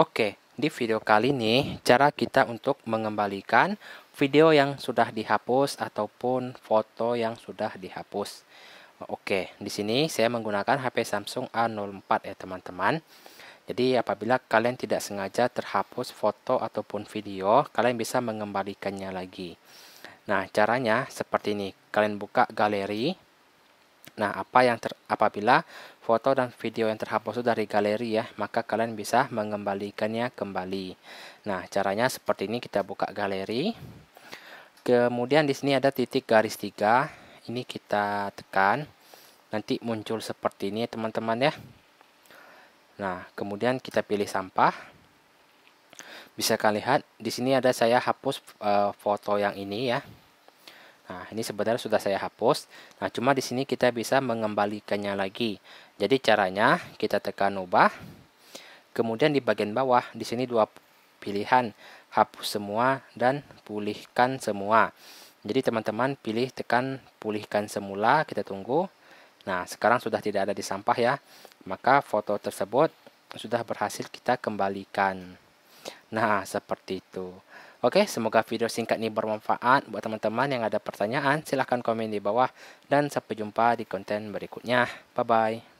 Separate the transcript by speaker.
Speaker 1: Oke, di video kali ini cara kita untuk mengembalikan video yang sudah dihapus ataupun foto yang sudah dihapus. Oke, di sini saya menggunakan HP Samsung A04 ya teman-teman. Jadi apabila kalian tidak sengaja terhapus foto ataupun video, kalian bisa mengembalikannya lagi. Nah, caranya seperti ini. Kalian buka galeri Nah, apa yang ter, apabila foto dan video yang terhapus sudah dari galeri ya, maka kalian bisa mengembalikannya kembali. Nah, caranya seperti ini kita buka galeri. Kemudian di sini ada titik garis tiga. Ini kita tekan. Nanti muncul seperti ini teman-teman ya. Nah, kemudian kita pilih sampah. Bisa kalian lihat di sini ada saya hapus e, foto yang ini ya. Nah, ini sebenarnya sudah saya hapus. Nah, cuma di sini kita bisa mengembalikannya lagi. Jadi caranya kita tekan ubah. Kemudian di bagian bawah di sini dua pilihan, hapus semua dan pulihkan semua. Jadi teman-teman pilih tekan pulihkan semula, kita tunggu. Nah, sekarang sudah tidak ada di sampah ya. Maka foto tersebut sudah berhasil kita kembalikan. Nah, seperti itu. Oke, semoga video singkat ini bermanfaat buat teman-teman yang ada pertanyaan. Silahkan komen di bawah dan sampai jumpa di konten berikutnya. Bye-bye.